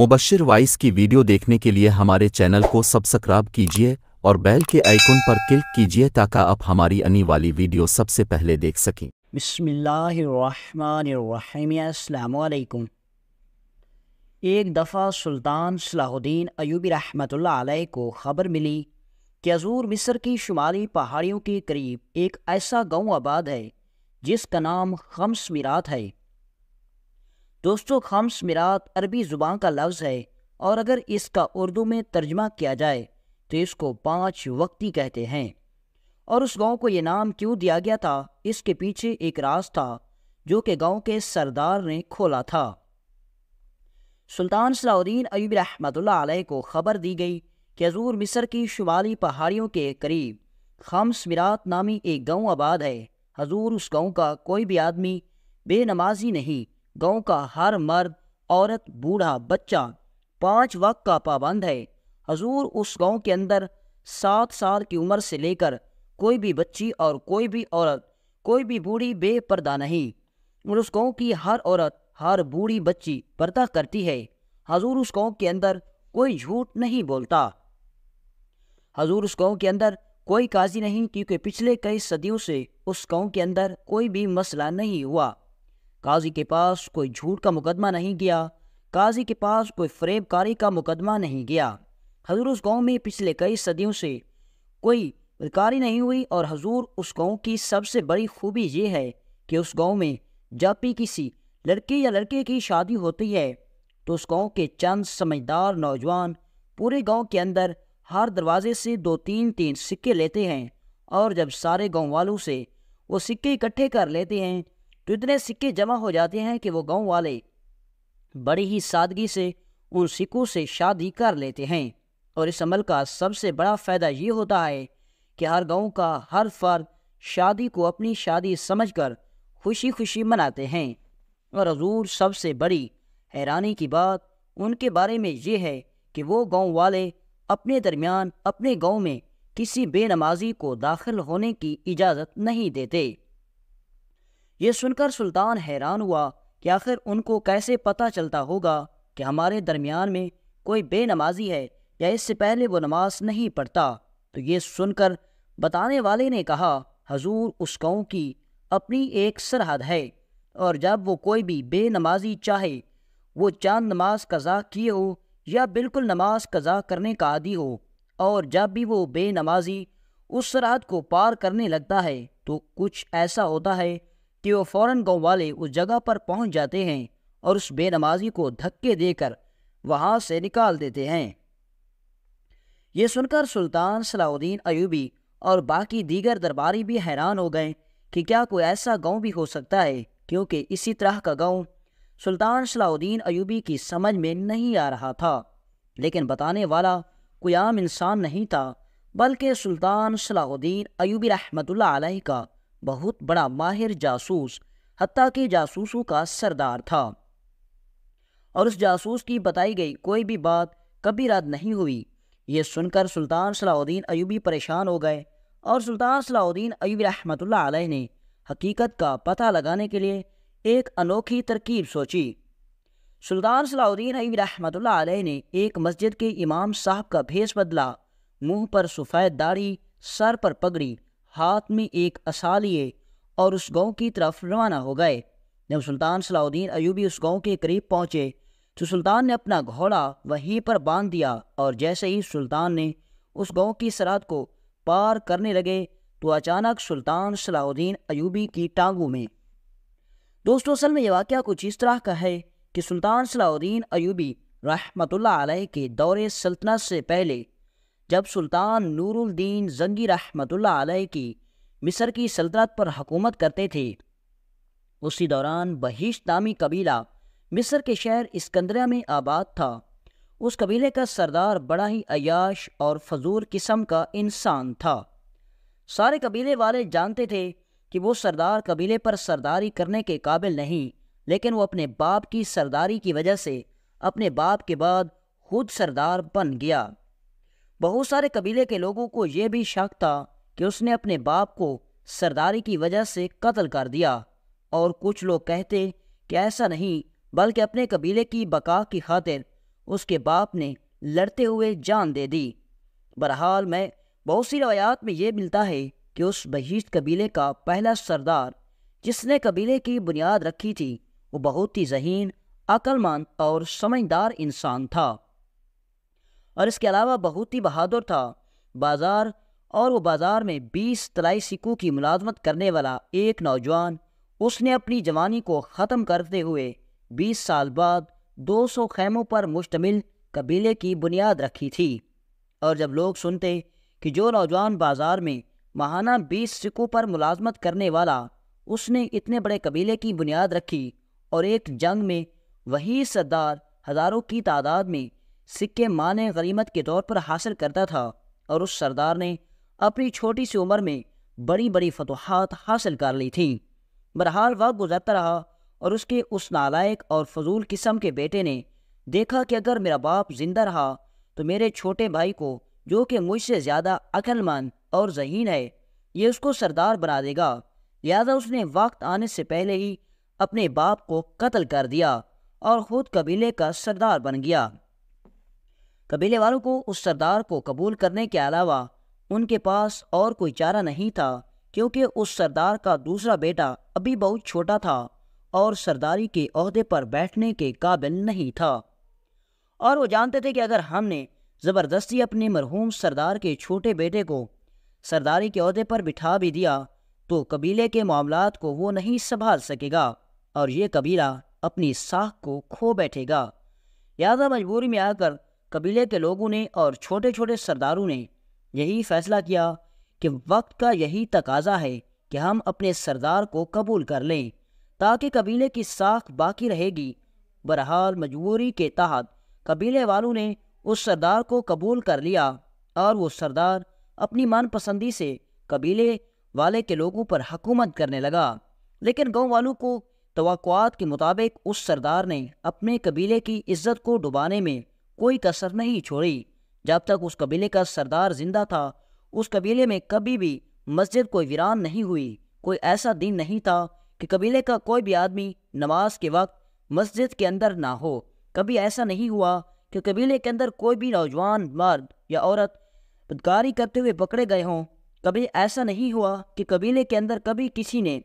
Mubashar vice की video देखने के लिए हमारे चैनल को सब्सक्राइब कीजिए और बेल के आइकन पर क्लिक कीजिए ताकि आप हमारी आने वाली वीडियो सबसे पहले देख सकें बिस्मिल्लाकुम एक दफ़ा सुल्तान सलाहुद्दीन अयूबी रहमतुल्लाह को ख़बर मिली कि अजूर मिस्र की शुमाली पहाड़ियों के करीब एक ऐसा गांव आबाद है जिसका नाम खम्स मीरात है दोस्तों खम्स मिरात अरबी ज़ुबान का लफ्ज़ है और अगर इसका उर्दू में तर्जमा किया जाए तो इसको पाँच वक्ती कहते हैं और उस गांव को ये नाम क्यों दिया गया था इसके पीछे एक राज था जो कि गांव के सरदार ने खोला था सुल्तान सलाउद्दीन अयूब रहमत को खबर दी गई कि हजूर मिस्र की शुमाली पहाड़ियों के करीब खम्स मिरात नामी एक गाँव आबाद है हजूर उस गाँव का कोई भी आदमी बेनमाजी नहीं गांव का हर मर्द औरत बूढ़ा बच्चा पांच वक्त का पाबंद है हजूर उस गांव के अंदर सात साल की उम्र से लेकर कोई भी बच्ची और कोई भी औरत कोई भी बूढ़ी बेपर्दा नहीं और उस गांव की हर औरत हर बूढ़ी बच्ची पर्दा करती है हजूर उस गांव के अंदर कोई झूठ नहीं बोलता हजूर उस गांव के अंदर कोई काजी नहीं क्योंकि पिछले कई सदियों से उस गांव के अंदर कोई भी मसला नहीं हुआ काजी के पास कोई झूठ का मुकदमा नहीं गया काजी के पास कोई फरेबकारी का मुकदमा नहीं गया हजूर उस गांव में पिछले कई सदियों से कोई बदकारी नहीं हुई और हजूर उस गांव की सबसे बड़ी खूबी ये है कि उस गांव में जब भी किसी लड़के या लड़के की शादी होती है तो उस गांव के चंद समझदार नौजवान पूरे गांव के अंदर हर दरवाजे से दो तीन तीन सिक्के लेते हैं और जब सारे गाँव वालों से वो सिक्के इकट्ठे कर लेते हैं तो इतने सिक्के जमा हो जाते हैं कि वो गांव वाले बड़ी ही सादगी से उन सिक्कों से शादी कर लेते हैं और इस अमल का सबसे बड़ा फ़ायदा ये होता है कि हर गांव का हर फर्द शादी को अपनी शादी समझकर खुशी खुशी मनाते हैं और हजूर सबसे बड़ी हैरानी की बात उनके बारे में ये है कि वो गांव वाले अपने दरमियान अपने गांव में किसी बेनमाजी को दाखिल होने की इजाज़त नहीं देते ये सुनकर सुल्तान हैरान हुआ कि आखिर उनको कैसे पता चलता होगा कि हमारे दरमियान में कोई बेनमाजी है या इससे पहले वो नमाज नहीं पढ़ता तो ये सुनकर बताने वाले ने कहा हजूर उस कौम की अपनी एक सरहद है और जब वो कोई भी बेनमाजी चाहे वो चांद नमाज कज़ा किए हो या बिल्कुल नमाज कज़ा करने का आदि हो और जब भी वो बेनमाजी उस सरहद को पार करने लगता है तो कुछ ऐसा होता है कि वो फौरन गाँव वाले उस जगह पर पहुंच जाते हैं और उस बेनमाजी को धक्के देकर वहां से निकाल देते हैं ये सुनकर सुल्तान सलाउद्दीन अयूबी और बाकी दीगर दरबारी भी हैरान हो गए कि क्या कोई ऐसा गांव भी हो सकता है क्योंकि इसी तरह का गांव सुल्तान सलाउद्दीन अयूबी की समझ में नहीं आ रहा था लेकिन बताने वाला कोई आम इंसान नहीं था बल्कि सुल्तान सलाउद्दीन अयूबी रहमतुल्लाह अलैह का बहुत बड़ा माहिर जासूस हती के जासूसों का सरदार था और उस जासूस की बताई गई कोई भी बात कभी रद्द नहीं हुई ये सुनकर सुल्तान सलाउद्दीन अयूबी परेशान हो गए और सुल्तान सलाउद्दीन अयूबी रहमत ने हकीकत का पता लगाने के लिए एक अनोखी तरकीब सोची सुल्तान सलाउद्दीन अयूबी रहमत ने एक मस्जिद के इमाम साहब का भेस बदला मुंह पर सफ़ेद दाढ़ी सर पर पगड़ी हाथ में एक असा लिए और उस गांव की तरफ रवाना हो गए जब सुल्तान सलाउद्दीन अयूबी उस गांव के करीब पहुंचे तो सुल्तान ने अपना घोड़ा वहीं पर बांध दिया और जैसे ही सुल्तान ने उस गांव की सरहद को पार करने लगे तो अचानक सुल्तान सलाउद्दीन अयूबी की टांगों में दोस्तों असल में यह वाक्य कुछ इस तरह का है कि सुल्तान सलाउद्दीन अयूबी रहमतुल्लाह अलैह के दौरे सल्तनत से पहले जब सुल्तान नूरुद्दीन जंगी रहमतुल्ला अलैह की मिस्र की सल्तनत पर हकूमत करते थे उसी दौरान बहिश नामी कबीला मिस्र के शहर इस्कंदरिया में आबाद था उस कबीले का सरदार बड़ा ही अयाश और फजूल किस्म का इंसान था सारे कबीले वाले जानते थे कि वो सरदार कबीले पर सरदारी करने के काबिल नहीं लेकिन वो अपने बाप की सरदारी की वजह से अपने बाप के बाद खुद सरदार बन गया बहुत सारे कबीले के लोगों को यह भी शक था कि उसने अपने बाप को सरदारी की वजह से कत्ल कर दिया और कुछ लोग कहते कि ऐसा नहीं बल्कि अपने कबीले की बका की खातिर उसके बाप ने लड़ते हुए जान दे दी बहरहाल में बहुत सी रवायात में ये मिलता है कि उस बहिष्ट कबीले का पहला सरदार जिसने कबीले की बुनियाद रखी थी वो बहुत ही जहीन अक्लमंद और समझदार इंसान था और इसके अलावा बहुत ही बहादुर था बाज़ार और वो बाज़ार में बीस तलाई सिक्कों की मुलाजमत करने वाला एक नौजवान उसने अपनी जवानी को ख़त्म करते हुए बीस साल बाद दो सौ खैमों पर मुश्तमिल कबीले की बुनियाद रखी थी और जब लोग सुनते कि जो नौजवान बाज़ार में महाना बीस सिक्कों पर मुलाजमत करने वाला उसने इतने बड़े कबीले की बुनियाद रखी और एक जंग में वही सरदार हज़ारों की तादाद में सिक्के माँ ने के तौर पर हासिल करता था और उस सरदार ने अपनी छोटी सी उम्र में बड़ी बड़ी फतवाहत हासिल कर ली थीं बहरहाल वक्त गुजरता रहा और उसके उस नालायक और फजूल किस्म के बेटे ने देखा कि अगर मेरा बाप जिंदा रहा तो मेरे छोटे भाई को जो कि मुझसे ज़्यादा अक्लमंद और जहीन है ये उसको सरदार बना देगा लिहाजा उसने वक्त आने से पहले ही अपने बाप को कत्ल कर दिया और ख़ुद कबीले का सरदार बन गया कबीले वालों को उस सरदार को कबूल करने के अलावा उनके पास और कोई चारा नहीं था क्योंकि उस सरदार का दूसरा बेटा अभी बहुत छोटा था और सरदारी के अहदे पर बैठने के काबिल नहीं था और वो जानते थे कि अगर हमने ज़बरदस्ती अपने मरहूम सरदार के छोटे बेटे को सरदारी के अहदे पर बिठा भी दिया तो कबीले के मामला को वो नहीं संभाल सकेगा और ये कबीला अपनी साख को खो बैठेगा लिहाजा मजबूरी में आकर कबीले के लोगों ने और छोटे छोटे सरदारों ने यही फैसला किया कि वक्त का यही तकाजा है कि हम अपने सरदार को कबूल कर लें ताकि कबीले की साख बाकी रहेगी बहरहाल मजबूरी के तहत कबीले वालों ने उस सरदार को कबूल कर लिया और वो सरदार अपनी मनपसंदी से कबीले वाले के लोगों पर हकूमत करने लगा लेकिन गांव वालों को तोक़ात के मुताबिक उस सरदार ने अपने कबीले की इज्जत को डुबाने में कोई कसर नहीं छोड़ी जब तक उस कबीले का सरदार जिंदा था उस कबीले में कभी भी मस्जिद कोई वीरान नहीं हुई कोई ऐसा दिन नहीं था कि कबीले का कोई भी आदमी नमाज के वक्त मस्जिद के अंदर ना हो कभी ऐसा नहीं हुआ कि कबीले के अंदर कोई भी नौजवान मर्द या औरत बदकारी करते हुए पकड़े गए हों कभी ऐसा नहीं हुआ कि कबीले के अंदर कभी किसी ने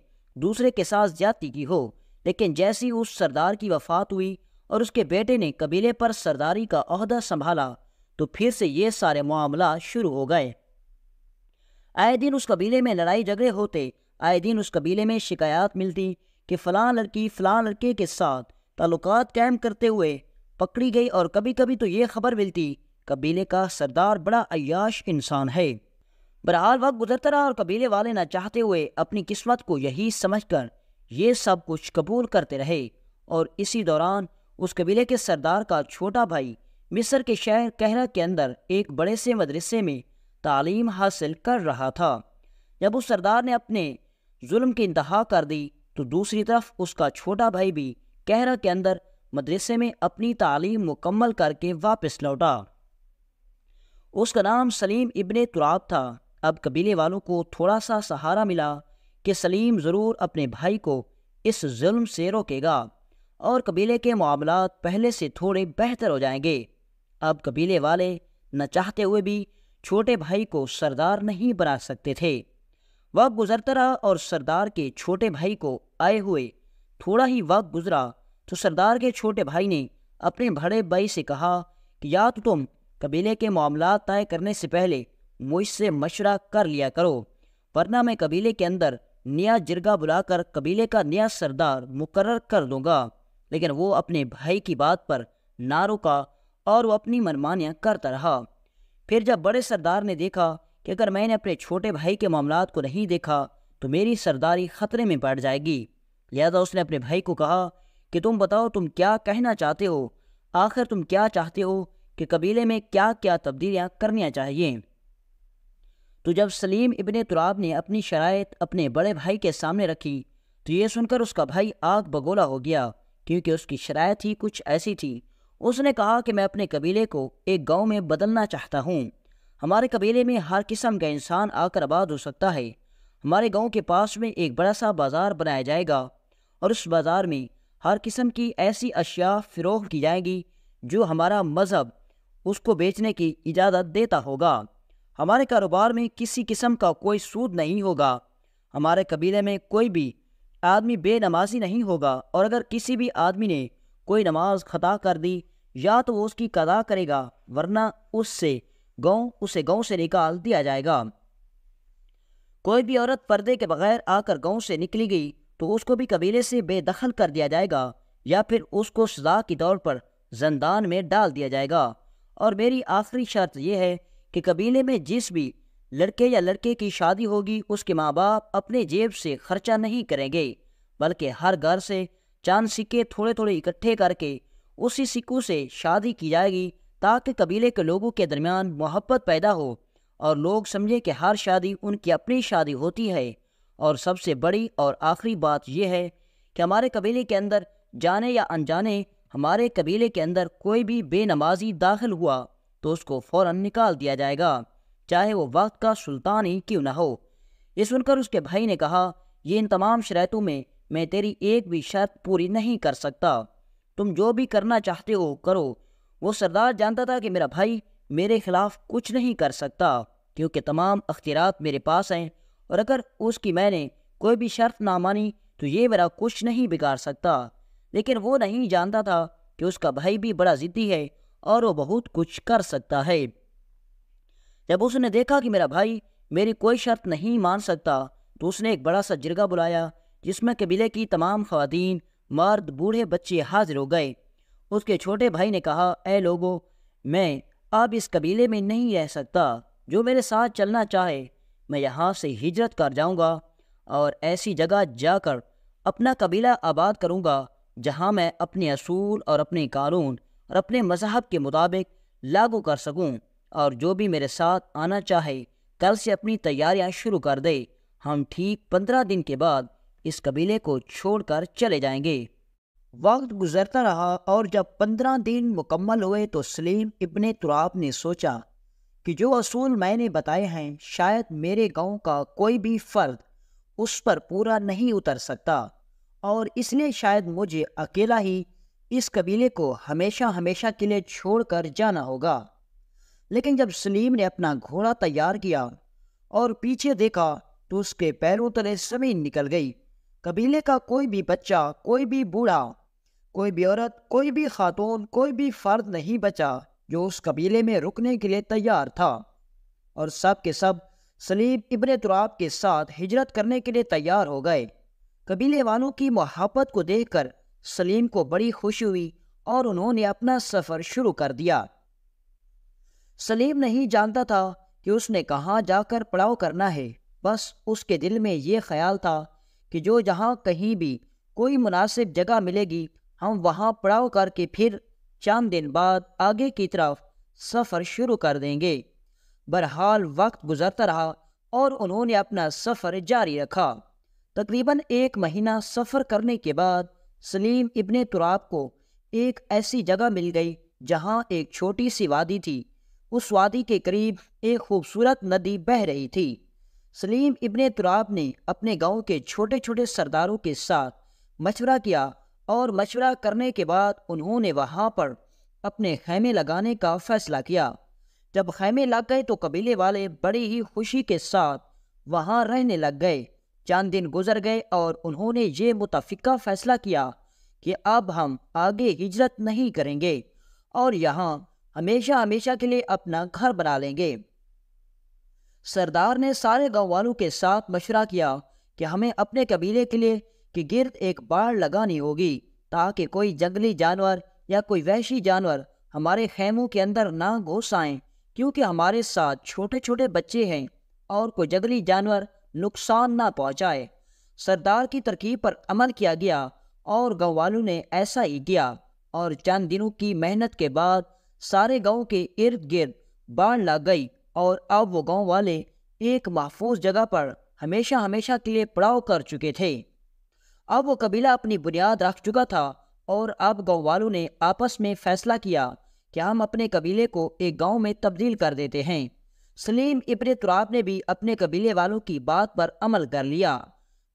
दूसरे के साथ ज्यादती की हो लेकिन जैसी उस सरदार की वफात हुई और उसके बेटे ने कबीले पर सरदारी का अहदा संभाला तो फिर से ये सारे मामला शुरू हो गए आए दिन उस कबीले में लड़ाई झगड़े होते आए दिन उस कबीले में शिकायत मिलती कि फ़लाँ लड़की फ़लाँ लड़के के साथ ताल्लुक कायम करते हुए पकड़ी गई और कभी कभी तो ये खबर मिलती कबीले का सरदार बड़ा अयाश इंसान है बहरहाल वक्त गुजरता रहा और कबीले वाले ना चाहते हुए अपनी किस्मत को यही समझ कर ये सब कुछ कबूल करते रहे और इसी दौरान उस कबीले के सरदार का छोटा भाई मिस्र के शहर कहरा के अंदर एक बड़े से मदरसे में तालीम हासिल कर रहा था जब उस सरदार ने अपने जुल्म की इंतहा कर दी तो दूसरी तरफ उसका छोटा भाई भी कहरा के अंदर मदरसे में अपनी तालीम मुकम्मल करके वापस लौटा उसका नाम सलीम इब्ने तुराब था अब कबीले वालों को थोड़ा सा सहारा मिला कि सलीम ज़रूर अपने भाई को इस जुल्म से रोकेगा और कबीले के मामला पहले से थोड़े बेहतर हो जाएंगे अब कबीले वाले न चाहते हुए भी छोटे भाई को सरदार नहीं बना सकते थे वक्त गुजरता रहा और सरदार के छोटे भाई को आए हुए थोड़ा ही वक्त गुजरा तो सरदार के छोटे भाई ने अपने बड़े भाई से कहा कि या तो तुम कबीले के मामला तय करने से पहले मुझसे मशवरा कर लिया करो वरना मैं कबीले के अंदर नया जिरगा बुलाकर कबीले का नया सरदार मुकर्र कर दूंगा लेकिन वो अपने भाई की बात पर ना रुका और वो अपनी मनमानियाँ करता रहा फिर जब बड़े सरदार ने देखा कि अगर मैंने अपने छोटे भाई के मामला को नहीं देखा तो मेरी सरदारी ख़तरे में बैठ जाएगी लिहाजा उसने अपने भाई को कहा कि तुम बताओ तुम क्या कहना चाहते हो आखिर तुम क्या चाहते हो कि कबीले में क्या क्या तब्दीलियाँ करनियाँ चाहिए तो जब सलीम इबन तुराब ने अपनी शराय अपने बड़े भाई के सामने रखी तो ये सुनकर उसका भाई आग बगोला हो गया क्योंकि उसकी शरायत ही कुछ ऐसी थी उसने कहा कि मैं अपने कबीले को एक गांव में बदलना चाहता हूँ हमारे कबीले में हर किस्म का इंसान आकर आबाद हो सकता है हमारे गांव के पास में एक बड़ा सा बाज़ार बनाया जाएगा और उस बाज़ार में हर किस्म की ऐसी अशिया फ़रोह की जाएगी जो हमारा मज़हब उसको बेचने की इजाज़त देता होगा हमारे कारोबार में किसी किस्म का कोई सूद नहीं होगा हमारे कबीले में कोई भी आदमी बेनमाजी नहीं होगा और अगर किसी भी आदमी ने कोई नमाज खता कर दी या तो वो उसकी कदा करेगा वरना उससे गौ उसे गौ से निकाल दिया जाएगा कोई भी औरत पर्दे के बगैर आकर गांव से निकली गई तो उसको भी कबीले से बेदखल कर दिया जाएगा या फिर उसको सजा के तौर पर जंदान में डाल दिया जाएगा और मेरी आखिरी शर्त यह है कि कबीले में जिस भी लड़के या लड़के की शादी होगी उसके माँ बाप अपने जेब से खर्चा नहीं करेंगे बल्कि हर घर से चांद सिक्के थोड़े थोड़े इकट्ठे करके उसी सिक्कों से शादी की जाएगी ताकि कबीले के लोगों के दरमियान मोहब्बत पैदा हो और लोग समझें कि हर शादी उनकी अपनी शादी होती है और सबसे बड़ी और आखिरी बात यह है कि हमारे कबीले के अंदर जाने या अनजाने हमारे कबीले के अंदर कोई भी बेनमाजी दाखिल हुआ तो उसको फ़ौर निकाल दिया जाएगा चाहे वो वक्त का सुल्तान ही क्यों ना हो ये सुनकर उसके भाई ने कहा ये इन तमाम शरातों में मैं तेरी एक भी शर्त पूरी नहीं कर सकता तुम जो भी करना चाहते हो करो वो सरदार जानता था कि मेरा भाई मेरे खिलाफ कुछ नहीं कर सकता क्योंकि तमाम अख्तियारत मेरे पास हैं और अगर उसकी मैंने कोई भी शर्त ना मानी तो ये मेरा कुछ नहीं बिगाड़ सकता लेकिन वो नहीं जानता था कि उसका भाई भी बड़ा ज़िद्दी है और वो बहुत कुछ कर सकता है जब उसने देखा कि मेरा भाई मेरी कोई शर्त नहीं मान सकता तो उसने एक बड़ा सा जिरगा बुलाया जिसमें कबीले की तमाम खातन मर्द बूढ़े बच्चे हाजिर हो गए उसके छोटे भाई ने कहा ए लोगो मैं अब इस कबीले में नहीं रह सकता जो मेरे साथ चलना चाहे मैं यहाँ से हिजरत कर जाऊँगा और ऐसी जगह जाकर अपना कबीला आबाद करूँगा जहाँ मैं अपने असूल और अपने कानून और अपने मजहब के मुताबिक लागू कर सकूँ और जो भी मेरे साथ आना चाहे कल से अपनी तैयारियां शुरू कर दे हम ठीक पंद्रह दिन के बाद इस कबीले को छोड़कर चले जाएंगे वक्त गुजरता रहा और जब पंद्रह दिन मुकम्मल हुए तो सलीम इबन तुराब ने सोचा कि जो असूल मैंने बताए हैं शायद मेरे गांव का कोई भी फ़र्द उस पर पूरा नहीं उतर सकता और इसलिए शायद मुझे अकेला ही इस कबीले को हमेशा हमेशा के लिए छोड़कर जाना होगा लेकिन जब सलीम ने अपना घोड़ा तैयार किया और पीछे देखा तो उसके पैरों तले जमीन निकल गई कबीले का कोई भी बच्चा कोई भी बूढ़ा कोई भी औरत कोई भी खातून कोई भी फर्द नहीं बचा जो उस कबीले में रुकने के लिए तैयार था और सब के सब सलीम इबन तुराब के साथ हिजरत करने के लिए तैयार हो गए कबीले वालों की मोहब्बत को देखकर सलीम को बड़ी खुशी हुई और उन्होंने अपना सफ़र शुरू कर दिया सलीम नहीं जानता था कि उसने कहाँ जाकर पड़ाव करना है बस उसके दिल में ये ख्याल था कि जो जहाँ कहीं भी कोई मुनासिब जगह मिलेगी हम वहाँ पड़ाव करके फिर चांद दिन बाद आगे की तरफ सफ़र शुरू कर देंगे बहरहाल वक्त गुजरता रहा और उन्होंने अपना सफ़र जारी रखा तकरीबन एक महीना सफ़र करने के बाद सलीम इब्ने तुराब को एक ऐसी जगह मिल गई जहाँ एक छोटी सी वादी थी उस वादी के करीब एक खूबसूरत नदी बह रही थी सलीम इबन तुराब ने अपने गांव के छोटे छोटे सरदारों के साथ मशवरा किया और मशवरा करने के बाद उन्होंने वहां पर अपने खैमे लगाने का फैसला किया जब खैमे लग गए तो कबीले वाले बड़ी ही खुशी के साथ वहां रहने लग गए चंद दिन गुजर गए और उन्होंने ये मुतफ़ा फैसला किया कि अब हम आगे हिजरत नहीं करेंगे और यहाँ हमेशा हमेशा के लिए अपना घर बना लेंगे सरदार ने सारे गाँव वालों के साथ मशवरा किया कि हमें अपने कबीले के लिए के गिर्द एक बाढ़ लगानी होगी ताकि कोई जंगली जानवर या कोई वैशी जानवर हमारे खेमों के अंदर ना घुस आए क्योंकि हमारे साथ छोटे छोटे बच्चे हैं और कोई जंगली जानवर नुकसान ना पहुंचाए सरदार की तरकीब पर अमल किया गया और गाँव वालों ने ऐसा ही किया और चंद दिनों की मेहनत के बाद सारे गांव के इर्द गिर्द बाढ़ लग गई और अब वो गांव वाले एक महफूज जगह पर हमेशा हमेशा के लिए पड़ाव कर चुके थे अब वो कबीला अपनी बुनियाद रख चुका था और अब गाँव वालों ने आपस में फैसला किया कि हम अपने कबीले को एक गांव में तब्दील कर देते हैं सलीम इबन तुराब ने भी अपने कबीले वालों की बात पर अमल कर लिया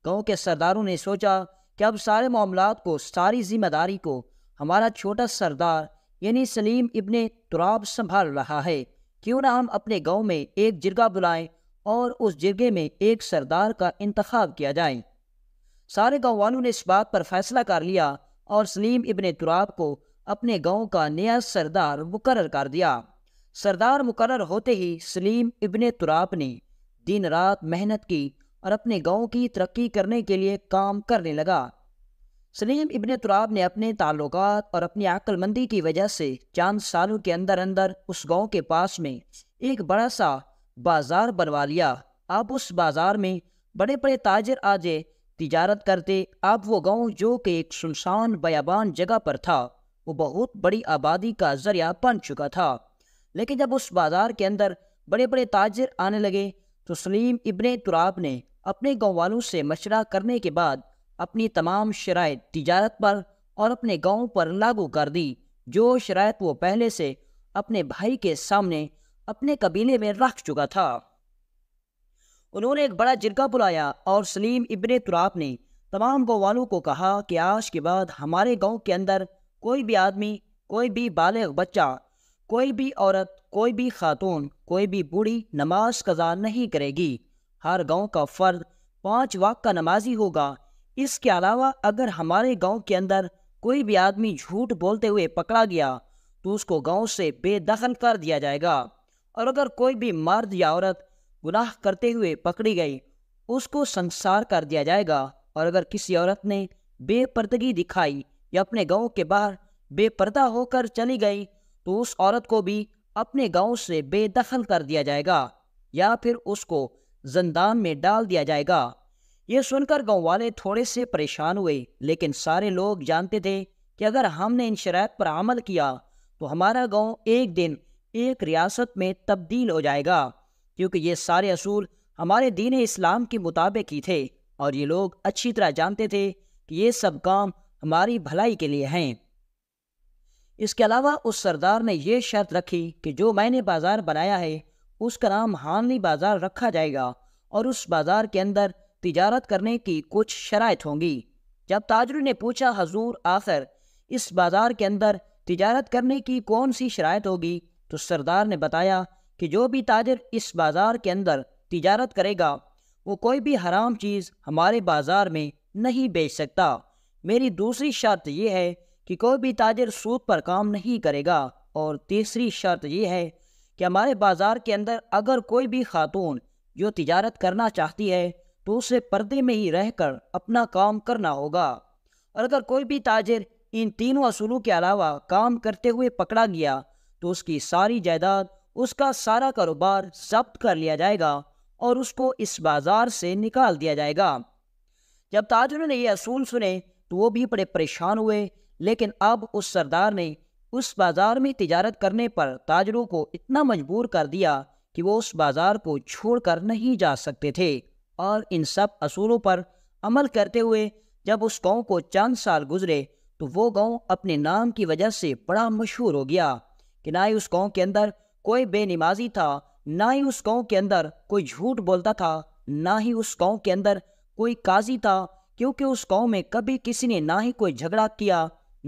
गांव के सरदारों ने सोचा कि अब सारे मामला को सारी जिम्मेदारी को हमारा छोटा सरदार यानी सलीम इब्ने तुराब संभाल रहा है क्यों ना हम अपने गांव में एक जिरगा बुलाएं और उस जिरगे में एक सरदार का इंतखब किया जाए सारे गाँव वालों ने इस बात पर फैसला कर लिया और सलीम इब्ने तुराब को अपने गांव का नया सरदार मुकर कर दिया सरदार मुकर होते ही सलीम इब्ने तुराब ने दिन रात मेहनत की और अपने गांव की तरक्की करने के लिए काम करने लगा सलीम इबन तुराब ने अपने ताल्लुक और अपनी अक्लमंदी की वजह से चांद सालों के अंदर अंदर उस गांव के पास में एक बड़ा सा बाज़ार बनवा लिया आप उस बाज़ार में बड़े बड़े ताजर आजे तिजारत करते आप वो गांव जो कि एक सुनसान बयाबान जगह पर था वो बहुत बड़ी आबादी का जरिया बन चुका था लेकिन जब उस बाज़ार के अंदर बड़े बड़े ताजर आने लगे तो सलीम इबन तुराब ने अपने गाँव वालों से मशरा करने के बाद अपनी तमाम शराय तजारत पर और अपने गाँव पर लागू कर दी जो शराय वो पहले से अपने भाई के सामने अपने कबीले में रख चुका था उन्होंने एक बड़ा जिरगा बुलाया और सलीम इब्ने तुराब ने तमाम गाँव वालों को कहा कि आज के बाद हमारे गांव के अंदर कोई भी आदमी कोई भी बालग बच्चा कोई भी औरत कोई भी खातून कोई भी बूढ़ी नमाज कज़ा नहीं करेगी हर गांव का फ़र्द पांच वाक का नमाजी होगा इसके अलावा अगर हमारे गांव के अंदर कोई भी आदमी झूठ बोलते हुए पकड़ा गया तो उसको गांव से बेदखल कर दिया जाएगा और अगर कोई भी मर्द या औरत गुनाह करते हुए पकड़ी गई उसको संसार कर दिया जाएगा और अगर किसी औरत ने बेपर्दगी दिखाई या अपने गांव के बाहर बेपर्दा होकर चली गई तो उस औरत को भी अपने गांव से बेदखल कर दिया जाएगा या फिर उसको जंदान में डाल दिया जाएगा ये सुनकर गाँव वाले थोड़े से परेशान हुए लेकिन सारे लोग जानते थे कि अगर हमने इन शरात पर अमल किया तो हमारा गाँव एक दिन एक रियासत में तब्दील हो जाएगा क्योंकि ये सारे असूल हमारे दीन इस्लाम के मुताबिक ही थे और ये लोग अच्छी तरह जानते थे कि ये सब काम हमारी भलाई के लिए हैं इसके अलावा उस सरदार ने यह शर्त रखी कि जो मैंने बाज़ार बनाया है उसका नाम हानली बाज़ार रखा जाएगा और उस बाज़ार के अंदर तिजारत करने की कुछ शरात होंगी जब ताजर ने पूछा हजूर आखिर इस बाज़ार के अंदर तिजारत करने की कौन सी शरात होगी तो सरदार ने बताया कि जो भी ताजर इस बाज़ार के अंदर तिजारत करेगा वो कोई भी हराम चीज़ हमारे बाज़ार में नहीं बेच सकता मेरी दूसरी शर्त यह है कि कोई भी ताजर सूद पर काम नहीं करेगा और तीसरी शर्त यह है कि हमारे बाज़ार के अंदर अगर कोई भी खातून जो तिजारत करना चाहती है तो उसे पर्दे में ही रहकर अपना काम करना होगा और अगर कोई भी ताजिर इन तीनों असूलों के अलावा काम करते हुए पकड़ा गया तो उसकी सारी जायदाद उसका सारा कारोबार जब्त कर लिया जाएगा और उसको इस बाज़ार से निकाल दिया जाएगा जब ताजरों ने ये असूल सुने तो वो भी बड़े परेशान हुए लेकिन अब उस सरदार ने उस बाज़ार में तिजारत करने पर ताजरों को इतना मजबूर कर दिया कि वो उस बाज़ार को छोड़कर नहीं जा सकते थे और इन सब असूलों पर अमल करते हुए जब उस गांव को चंद साल गुजरे तो वो गांव अपने नाम की वजह से बड़ा मशहूर हो गया कि ना ही उस गांव के अंदर कोई बेनमाजी था ना ही उस गांव के अंदर कोई झूठ बोलता था ना ही उस गांव के अंदर कोई काजी था क्योंकि उस गांव में कभी किसी ने ना ही कोई झगड़ा किया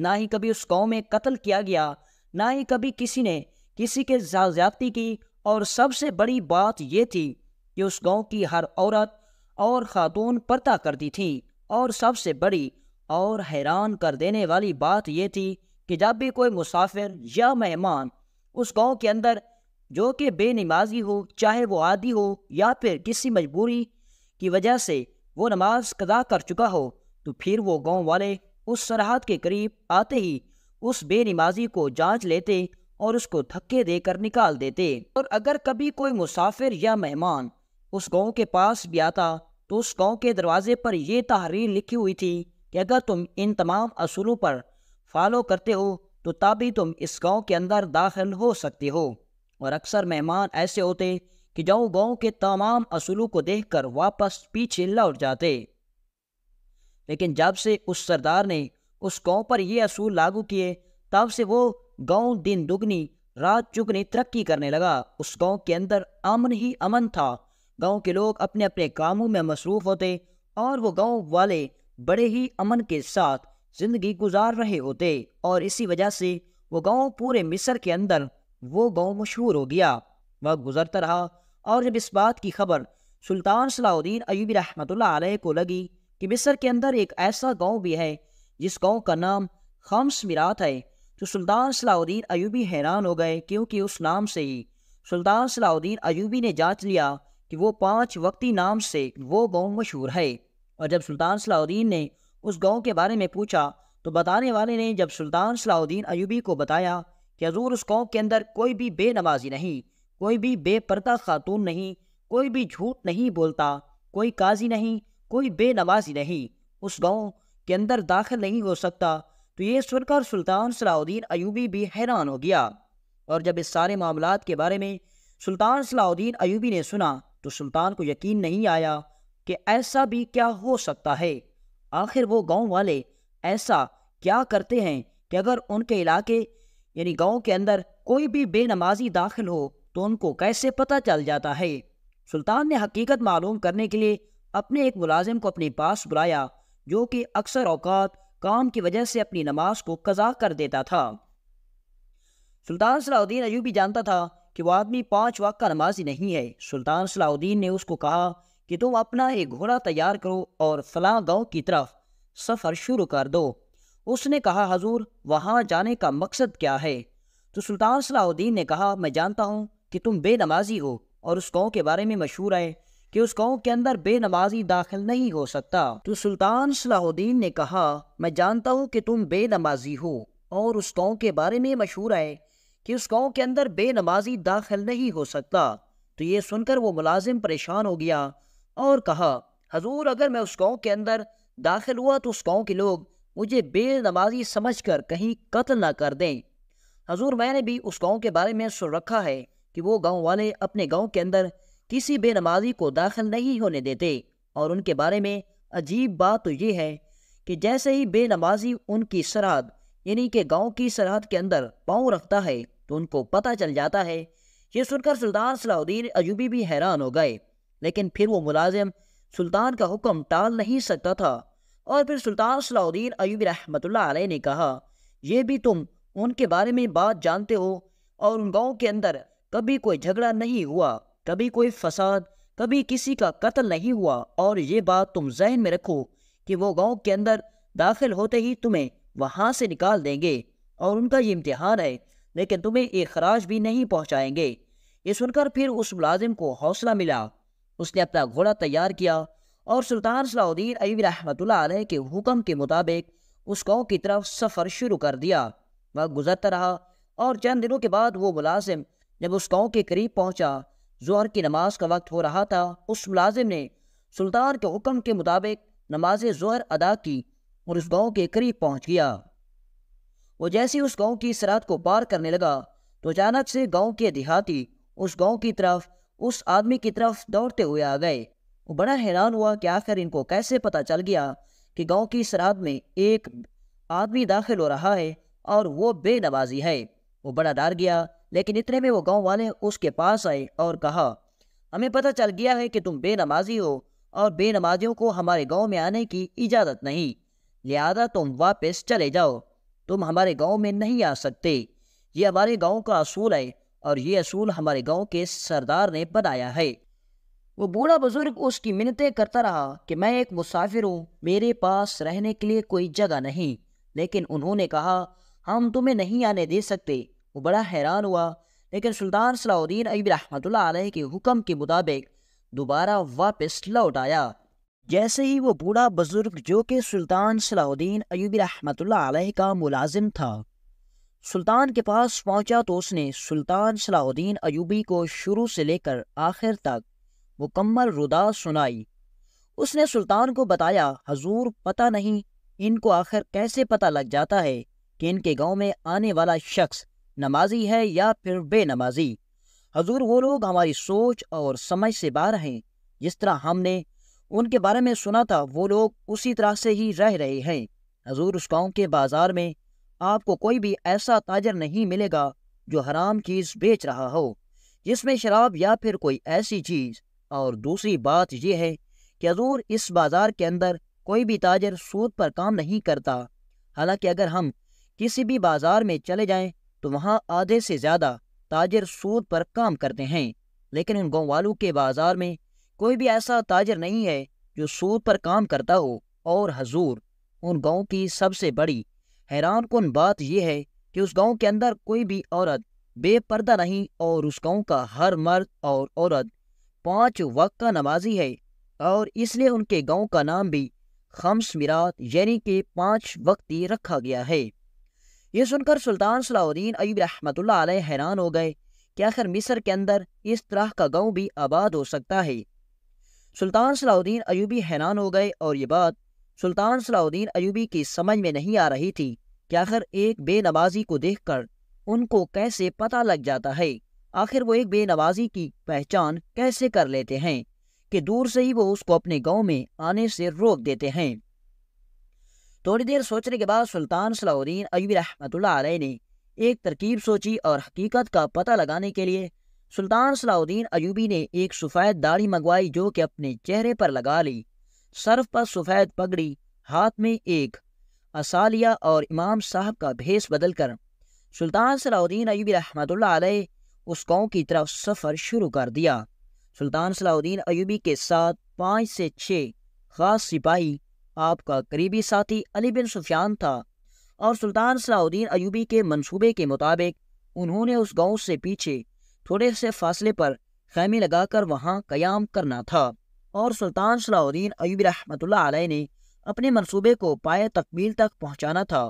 ना ही कभी उस गांव में कत्ल किया गया ना ही कभी किसी ने किसी के ज्यादती की और सबसे बड़ी बात यह थी कि उस गांव की हर औरत और खातून परता करती थीं और सबसे बड़ी और हैरान कर देने वाली बात यह थी कि जब भी कोई मुसाफिर या मेहमान उस गांव के अंदर जो कि बेनमाजी हो चाहे वो आदि हो या फिर किसी मजबूरी की वजह से वो नमाज कदा कर चुका हो तो फिर वो गांव वाले उस सरहद के करीब आते ही उस बेनमाजी को जांच लेते और उसको धक्के देकर निकाल देते और अगर कभी कोई मुसाफिर या मेहमान उस गांव के पास भी आता तो उस गांव के दरवाजे पर यह तहरीर लिखी हुई थी कि अगर तुम इन तमाम असूलों पर फॉलो करते हो तो तभी तुम इस गांव के अंदर दाखिल हो सकते हो और अक्सर मेहमान ऐसे होते कि जो गांव के तमाम असूलों को देखकर वापस पीछे लौट जाते लेकिन जब से उस सरदार ने उस गांव पर ये असूल लागू किए तब से वो गांव दिन दुगनी रात चुगनी तरक्की करने लगा उस गांव के अंदर अमन ही अमन था गांव के लोग अपने अपने कामों में मसरूफ़ होते और वो गांव वाले बड़े ही अमन के साथ ज़िंदगी गुजार रहे होते और इसी वजह से वो गांव पूरे मिस्र के अंदर वो गांव मशहूर हो गया वह गुजरता रहा और जब इस बात की खबर सुल्तान सलाउद्दीन अयूबी रहमत आलह को लगी कि मिस्र के अंदर एक ऐसा गाँव भी है जिस गाँव का नाम खम्स मिरात है तो सुल्तान सलाउद्दीन अयूबी हैरान हो गए क्योंकि उस नाम से ही सुल्तान सलाउद्दीन अयूबी ने जांच लिया कि वो पाँच वक्ती नाम से वो गांव मशहूर है और जब सुल्तान सलाउद्दीन ने उस गांव के बारे में पूछा तो बताने वाले ने जब सुल्तान सलाउद्दीन अयूबी को बताया कि हजूर उस गांव के अंदर कोई भी बेनमाजी नहीं कोई भी बेपर्दा खातून नहीं कोई भी झूठ नहीं बोलता कोई काजी नहीं कोई बेनमाजी नहीं उस गाँव के अंदर दाखिल नहीं हो सकता तो ये सुनकर सुल्तान सलाउद्दीन अयूबी भी हैरान हो गया और जब इस सारे मामला के बारे में सुल्तान सलाउद्दीन अयूबी ने सुना तो सुल्तान को यकीन नहीं आया कि ऐसा भी क्या हो सकता है आखिर वो गांव वाले ऐसा क्या करते हैं कि अगर उनके इलाके यानी गांव के अंदर कोई भी बेनमाजी दाखिल हो तो उनको कैसे पता चल जाता है सुल्तान ने हकीकत मालूम करने के लिए अपने एक मुलाजिम को अपने पास बुलाया जो कि अक्सर अवकात काम की वजह से अपनी नमाज को कजा कर देता था सुल्तान सलाउद्दीन अयूबी जानता था कि वह आदमी पाँच वाक़ का नमाजी नहीं है सुल्तान सलाउद्दीन ने उसको कहा कि तुम अपना एक घोड़ा तैयार करो और फलाँ गांव की तरफ सफ़र शुरू कर दो उसने कहा हजूर वहाँ जाने का मकसद क्या है तो सुल्तान सलाउद्दीन ने कहा मैं जानता हूँ कि तुम बेनमाजी हो और उस गाँव के बारे में मशहूर है कि उस गाँव के अंदर बेनमाजी दाखिल नहीं हो सकता तो सुल्तान सलाहुद्दीन ने कहा मैं जानता हूँ कि तुम बेनमाजी हो और उस गाँव के बारे में मशहूर है कि उस गांव के अंदर बेनमाजी दाखिल नहीं हो सकता तो ये सुनकर वो मुलाजिम परेशान हो गया और कहा हजूर अगर मैं उस गांव के अंदर दाखिल हुआ तो उस गांव के लोग मुझे बेनमाजी समझकर कहीं कत्ल ना कर दें हजूर मैंने भी उस गांव के बारे में सुन रखा है कि वो गांव वाले अपने गांव के अंदर किसी बेनमाजी को दाखिल नहीं होने देते और उनके बारे में अजीब बात तो ये है कि जैसे ही बेनमाजी उनकी सरहद यानी कि गांव की सरहद के अंदर पाँव रखता है तो उनको पता चल जाता है ये सुनकर सुल्तान सलाउद्दीन अजूबी भी हैरान हो गए लेकिन फिर वो मुलाजिम सुल्तान का हुक्म टाल नहीं सकता था और फिर सुल्तान सलाउद्दीन अयूबी रहमतुल्लाह अलैह ने कहा यह भी तुम उनके बारे में बात जानते हो और उन गाँव के अंदर कभी कोई झगड़ा नहीं हुआ कभी कोई फसाद कभी किसी का कत्ल नहीं हुआ और ये बात तुम जहन में रखो कि वो गांव के अंदर दाखिल होते ही तुम्हें वहाँ से निकाल देंगे और उनका ये इम्तिहान है लेकिन तुम्हें अखराज भी नहीं पहुँचाएंगे ये सुनकर फिर उस मुलाजिम को हौसला मिला उसने अपना घोड़ा तैयार किया और सुल्तान सलाउद्दीन अयूब रहमत के हुक्म के मुताबिक उस गाँव की तरफ सफ़र शुरू कर दिया वह गुजरता रहा और चंद दिनों के बाद वो मुलाजिम जब उस गाँव के करीब पहुँचा जहर की नमाज का वक्त हो रहा था उस मुलाजिम ने सुल्तान के हुक्म के मुताबिक नमाज जहर अदा की और उस गाँव के करीब पहुँच गया वो जैसे उस गांव की सरात को पार करने लगा तो अचानक से गांव के देहाती उस गांव की तरफ उस आदमी की तरफ दौड़ते हुए आ गए वो बड़ा हैरान हुआ कि आखिर इनको कैसे पता चल गया कि गांव की सराद में एक आदमी दाखिल हो रहा है और वो बेनवाजी है वो बड़ा डर गया लेकिन इतने में वो गांव वाले उसके पास आए और कहा हमें पता चल गया है कि तुम बेनमाजी हो और बेनमाजियों को हमारे गांव में आने की इजाज़त नहीं लिहाजा तुम वापस चले जाओ तुम हमारे गांव में नहीं आ सकते ये हमारे गांव का असूल है और ये असूल हमारे गांव के सरदार ने बनाया है वो बूढ़ा बुजुर्ग उसकी मिन्नतें करता रहा कि मैं एक मुसाफिर हूँ मेरे पास रहने के लिए कोई जगह नहीं लेकिन उन्होंने कहा हम तुम्हें नहीं आने दे सकते वो बड़ा हैरान हुआ लेकिन सुल्तान सलाउद्दीन अबी रहमत के हुक्म के मुताबिक दोबारा वापस लौट आया जैसे ही वो बूढ़ा बुजुर्ग जो कि सुल्तान सलाउद्दीन अयूबी रहमत का मुलाजिम था सुल्तान के पास पहुंचा तो उसने सुल्तान सलाउद्दीन अयूबी को शुरू से लेकर आखिर तक मुकम्मल रुदा सुनाई उसने सुल्तान को बताया हजूर पता नहीं इनको आखिर कैसे पता लग जाता है कि इनके गांव में आने वाला शख्स नमाजी है या फिर बेनमाजी हजूर वो लोग हमारी सोच और समझ से बाहर हैं जिस तरह हमने उनके बारे में सुना था वो लोग उसी तरह से ही रह रहे हैं हजूर उस गाँव के बाजार में आपको कोई भी ऐसा ताजर नहीं मिलेगा जो हराम चीज़ बेच रहा हो जिसमें शराब या फिर कोई ऐसी चीज़ और दूसरी बात यह है कि हजूर इस बाज़ार के अंदर कोई भी ताजर सूद पर काम नहीं करता हालांकि अगर हम किसी भी बाज़ार में चले जाएं तो वहां आधे से ज़्यादा ताजर सूद पर काम करते हैं लेकिन उन गाँव वालों के बाज़ार में कोई भी ऐसा ताजर नहीं है जो सूद पर काम करता हो और हजूर उन गांव की सबसे बड़ी हैरान कन बात यह है कि उस गांव के अंदर कोई भी औरत बेपर्दा नहीं और उस गांव का हर मर्द और औरत पांच वक्त का नमाजी है और इसलिए उनके गांव का नाम भी खम्स मीरात यानी कि पांच वक्ती रखा गया है ये सुनकर सुल्तान सलाउद्दीन अयूब रहमत हैरान हो गए कि आखिर मिस्र के अंदर इस तरह का गांव भी आबाद हो सकता है सुल्तान सलाउद्दीन अयूबी हैरान हो गए और ये बात सुल्तान सलाउद्दीन अयूबी की समझ में नहीं आ रही थी कि आखिर एक बेनवाजी को देखकर उनको कैसे पता लग जाता है आखिर वो एक बेनवाजी की पहचान कैसे कर लेते हैं कि दूर से ही वो उसको अपने गांव में आने से रोक देते हैं थोड़ी देर सोचने के बाद सुल्तान सलाउद्दीन अयूबी रहमतुल्लाह ने एक तरकीब सोची और हकीकत का पता लगाने के लिए सुल्तान सलाउद्दीन अयूबी ने एक सफ़ेद दाढ़ी मंगवाई जो कि अपने चेहरे पर लगा ली सर्फ पर सफ़ेद पगड़ी हाथ में एक असालिया और इमाम साहब का भेस बदल कर सुल्तान सलाउद्दीन अयूबी रहमतुल्लाह उस गांव की तरफ सफ़र शुरू कर दिया सुल्तान सलाउद्दीन अयूबी के साथ पाँच से छः खास सिपाही आपका करीबी साथी अली बिन सुफियान था और सुल्तान सलाउद्दीन अयूबी के मंसूबे के मुताबिक उन्होंने उस गांव से पीछे थोड़े से फासले पर खैमे लगाकर वहाँ क़याम करना था और सुल्तान सलाउद्दीन अयूब रहमत ने अपने मनसूबे को पाए तकमील तक पहुँचाना था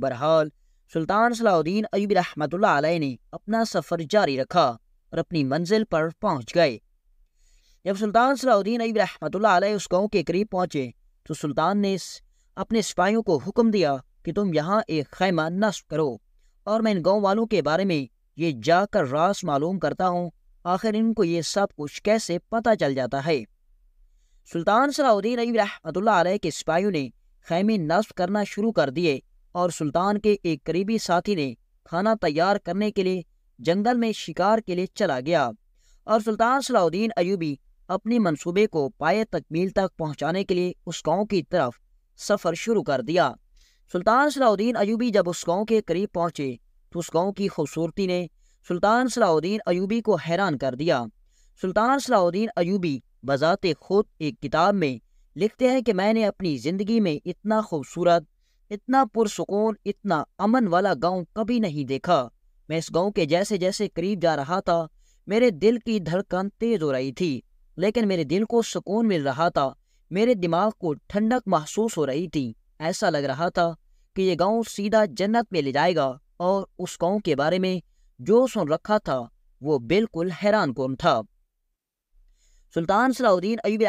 बहरहाल सुल्तान सलाउद्दीन अयूब रहमत ने अपना सफ़र जारी रखा और अपनी मंजिल पर पहुँच गए जब सुल्तान सलाउद्दीन अयूब रहमत उस गाँव के करीब पहुँचे तो सुल्तान ने अपने सिपाहियों को हुक्म दिया कि तुम यहाँ एक खैमा नस्ब करो और मैं इन गाँव वालों के बारे में ये जाकर रास मालूम करता हूँ आखिर इनको ये सब कुछ कैसे पता चल जाता है सुल्तान सलाउद्दीन अली के सिपाहियों ने खैमे नस्ब करना शुरू कर दिए और सुल्तान के एक करीबी साथी ने खाना तैयार करने के लिए जंगल में शिकार के लिए चला गया और सुल्तान सलाउद्दीन अयूबी अपने मंसूबे को पाए तकमील तक पहुंचाने के लिए उस गांव की तरफ सफ़र शुरू कर दिया सुल्तान सलाउद्दीन अयूबी जब उस गांव के करीब पहुंचे तो उस गाँव की खूबसूरती ने सुल्तान सलाउद्दीन अयूबी को हैरान कर दिया सुल्तान सलाउद्दीन अयूबी बज़ाते खुद एक किताब में लिखते हैं कि मैंने अपनी ज़िंदगी में इतना खूबसूरत इतना पुरसकून इतना अमन वाला गांव कभी नहीं देखा मैं इस गांव के जैसे जैसे करीब जा रहा था मेरे दिल की धड़कन तेज़ हो रही थी लेकिन मेरे दिल को सुकून मिल रहा था मेरे दिमाग को ठंडक महसूस हो रही थी ऐसा लग रहा था कि यह गांव सीधा जन्नत में ले जाएगा और उस गांव के बारे में जो सुन रखा था वो बिल्कुल हैरान कौन था सुल्तान सलाउद्दीन अयूबी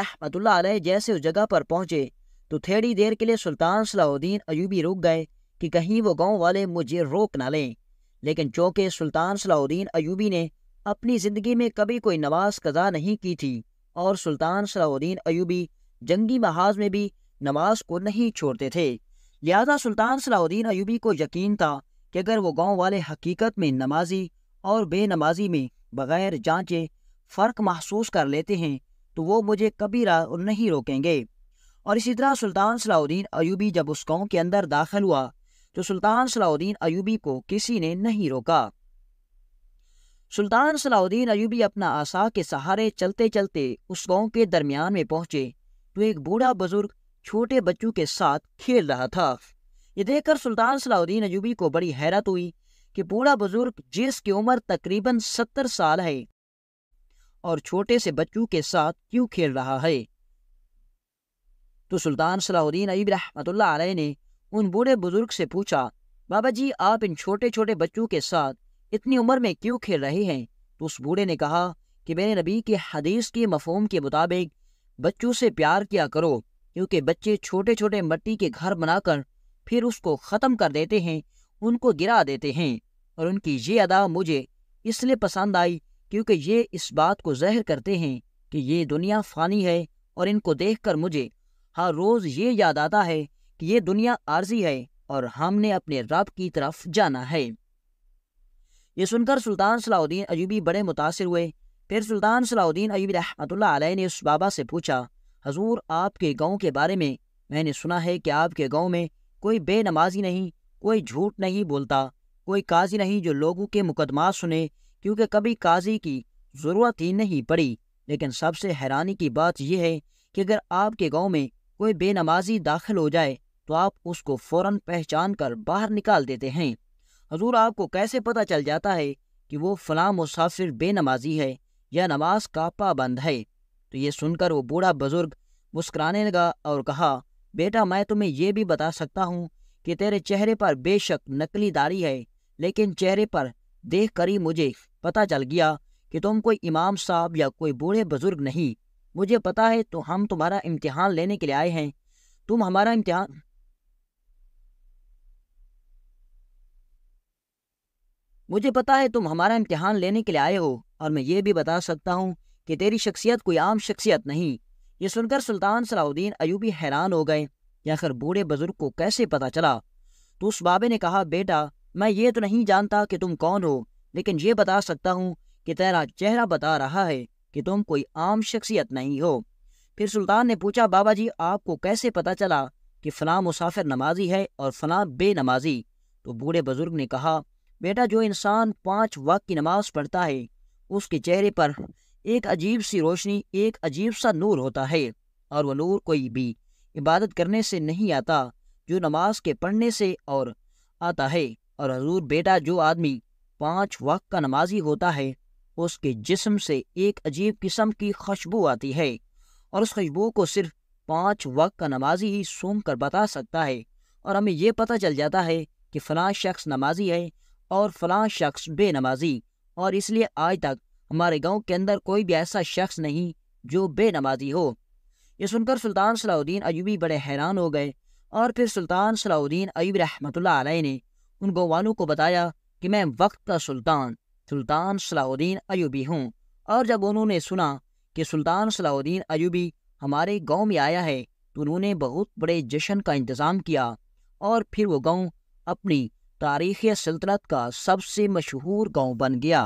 आलह जैसे उस जगह पर पहुंचे तो थोड़ी देर के लिए सुल्तान सलाउद्दीन अयूबी रुक गए कि कहीं वो गांव वाले मुझे रोक ना लें लेकिन चौके सुल्तान सलाउद्दीन अयूबी ने अपनी ज़िंदगी में कभी कोई नमाज कज़ा नहीं की थी और सुल्तान सलाउद्दीन अयूबी जंगी महाज में भी नमाज को नहीं छोड़ते थे लिहाजा सुल्तान सलाउद्दीन अयूबी को यकीन था कि अगर वो गांव वाले हकीकत में नमाजी और बेनमाजी में बगैर जांचे फ़र्क महसूस कर लेते हैं तो वो मुझे कभी नहीं रोकेंगे और इसी तरह सुल्तान सलाउद्दीन अयूबी जब उस गांव के अंदर दाखिल हुआ तो सुल्तान सलाउद्दीन अयूबी को किसी ने नहीं रोका सुल्तान सलाउद्दीन अयूबी अपना आशा के सहारे चलते चलते उस गांव के दरमियान में पहुंचे तो एक बूढ़ा बुजुर्ग छोटे बच्चों के साथ खेल रहा था ये देखकर सुल्तान सलाउद्दीन अयूबी को बड़ी हैरत हुई कि बूढ़ा बुजुर्ग जिसकी उम्र तकरीबन सत्तर साल है और छोटे से बच्चों के साथ क्यों खेल रहा है तो सुल्तान सलाउद्दीन अयूब रहमतुल्लाह ने उन बूढ़े बुजुर्ग से पूछा बाबा जी आप इन छोटे छोटे बच्चों के साथ इतनी उम्र में क्यों खेल रहे हैं तो उस बूढ़े ने कहा कि मेरे नबी के हदीस के मफहम के मुताबिक बच्चों से प्यार किया करो क्योंकि बच्चे छोटे छोटे मट्टी के घर बनाकर फिर उसको ख़त्म कर देते हैं उनको गिरा देते हैं और उनकी ये अदा मुझे इसलिए पसंद आई क्योंकि ये इस बात को जहर करते हैं कि ये दुनिया फ़ानी है और इनको देखकर मुझे हर रोज़ ये याद आता है कि ये दुनिया आर्जी है और हमने अपने रब की तरफ जाना है ये सुनकर सुल्तान सलाउद्दीन अयूबी बड़े मुतासर हुए फिर सुल्तान सलाउद्दीन अयूबी रहमतुल्लाह अलैह ने उस बाबा से पूछा हजूर आपके गांव के बारे में मैंने सुना है कि आपके गांव में कोई बेनमाजी नहीं कोई झूठ नहीं बोलता कोई काजी नहीं जो लोगों के मुकदमा सुने क्योंकि कभी काजी की ज़रूरत ही नहीं पड़ी लेकिन सबसे हैरानी की बात यह है कि अगर आपके गांव में कोई बेनमाजी दाखिल हो जाए तो आप उसको फौरन पहचान कर बाहर निकाल देते हैं हजूर आपको कैसे पता चल जाता है कि वो फलां मुसाफिर बेनमाजी है या नमाज का पाबंद है तो ये सुनकर वो बूढ़ा बुजुर्ग मुस्कराने लगा और कहा बेटा मैं तुम्हें यह भी बता सकता हूँ कि तेरे चेहरे पर बेशक नकली दाढ़ी है लेकिन चेहरे पर देख कर ही मुझे पता चल गया कि तुम कोई इमाम साहब या कोई बूढ़े बुजुर्ग नहीं मुझे पता है तो हम तुम्हारा इम्तिहान लेने के लिए आए हैं तुम हमारा इम्तिहान मुझे पता है तुम हमारा इम्तिहान लेने के लिए आए हो और मैं ये भी बता सकता हूँ कि तेरी शख्सियत कोई आम शख्सियत नहीं ये सुनकर सुल्तान सलाउद्दीन अयूबी हैरान हो गए कि आखिर बूढ़े बुजुर्ग को कैसे पता चला तो उस बाबे ने कहा बेटा मैं ये तो नहीं जानता कि तुम कौन हो लेकिन ये बता सकता हूँ कि तेरा चेहरा बता रहा है कि तुम कोई आम शख्सियत नहीं हो फिर सुल्तान ने पूछा बाबा जी आपको कैसे पता चला कि फ़लाँ मुसाफिर नमाजी है और फ़लाँ बेनमाजी तो बूढ़े बुजुर्ग ने कहा बेटा जो इंसान पाँच वक्त की नमाज पढ़ता है उसके चेहरे पर एक अजीब सी रोशनी एक अजीब सा नूर होता है और वह नूर कोई भी इबादत करने से नहीं आता जो नमाज के पढ़ने से और आता है और हजूर बेटा जो आदमी पांच वक्त का नमाजी होता है उसके जिस्म से एक अजीब किस्म की खुशबू आती है और उस खुशबू को सिर्फ पांच वक्त का नमाजी ही सूंघ कर बता सकता है और हमें यह पता चल जाता है कि फ़लाँ शख्स नमाजी है और फ़लाँ शख्स बेनमाजी और इसलिए आज तक हमारे गांव के अंदर कोई भी ऐसा शख्स नहीं जो बेनमाजी हो यह सुनकर सुल्तान सलाउद्दीन अयूबी बड़े हैरान हो गए और फिर सुल्तान सलाउद्दीन अयूब रहमत ने उन गोवालों को बताया कि मैं वक्त का सुल्तान सुल्तान सलाउद्दीन अयूबी हूँ और जब उन्होंने सुना कि सुल्तान सलाउद्दीन अयूबी हमारे गांव में आया है तो उन्होंने बहुत बड़े जश्न का इंतज़ाम किया और फिर वो गांव अपनी तारीख़ी सल्तनत का सबसे मशहूर गांव बन गया